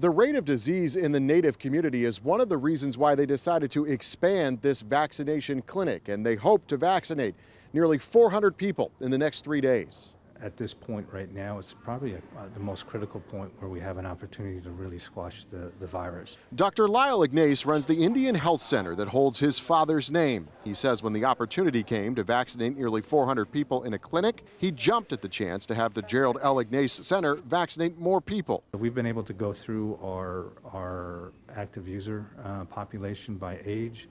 The rate of disease in the native community is one of the reasons why they decided to expand this vaccination clinic, and they hope to vaccinate nearly 400 people in the next three days at this point right now, it's probably a, uh, the most critical point where we have an opportunity to really squash the, the virus. Dr. Lyle Ignace runs the Indian Health Center that holds his father's name. He says when the opportunity came to vaccinate nearly 400 people in a clinic, he jumped at the chance to have the Gerald L. Ignace Center vaccinate more people. We've been able to go through our, our active user uh, population by age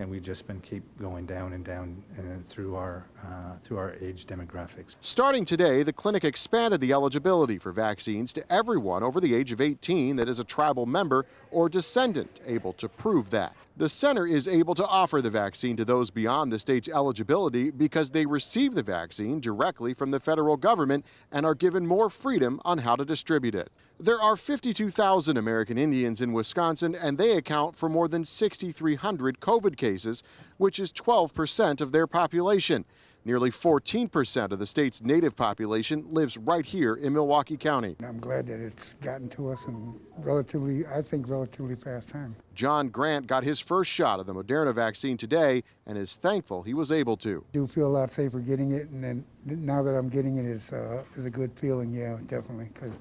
and we've just been keep going down and down uh, through our uh, through our age demographics. Starting today, the clinic expanded the eligibility for vaccines to everyone over the age of 18 that is a tribal member or descendant able to prove that the center is able to offer the vaccine to those beyond the state's eligibility because they receive the vaccine directly from the federal government and are given more freedom on how to distribute it. There are 52,000 American Indians in Wisconsin, and they account for more than 6,300 COVID cases, which is 12% of their population. Nearly 14% of the state's native population lives right here in Milwaukee County. I'm glad that it's gotten to us in relatively, I think, relatively fast time. John Grant got his first shot of the Moderna vaccine today and is thankful he was able to. I do feel a lot safer getting it and then now that I'm getting it is uh, a good feeling. Yeah, definitely, because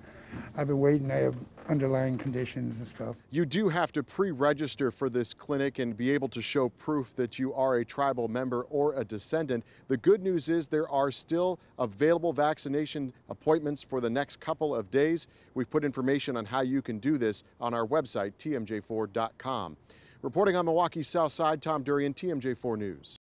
I've been waiting. I have underlying conditions and stuff. You do have to pre-register for this clinic and be able to show proof that you are a tribal member or a descendant. The good news is there are still available vaccination appointments for the next couple of days. We've put information on how you can do this on our website, tmj4.com. Reporting on Milwaukee's South Side, Tom Durian, TMJ4 News.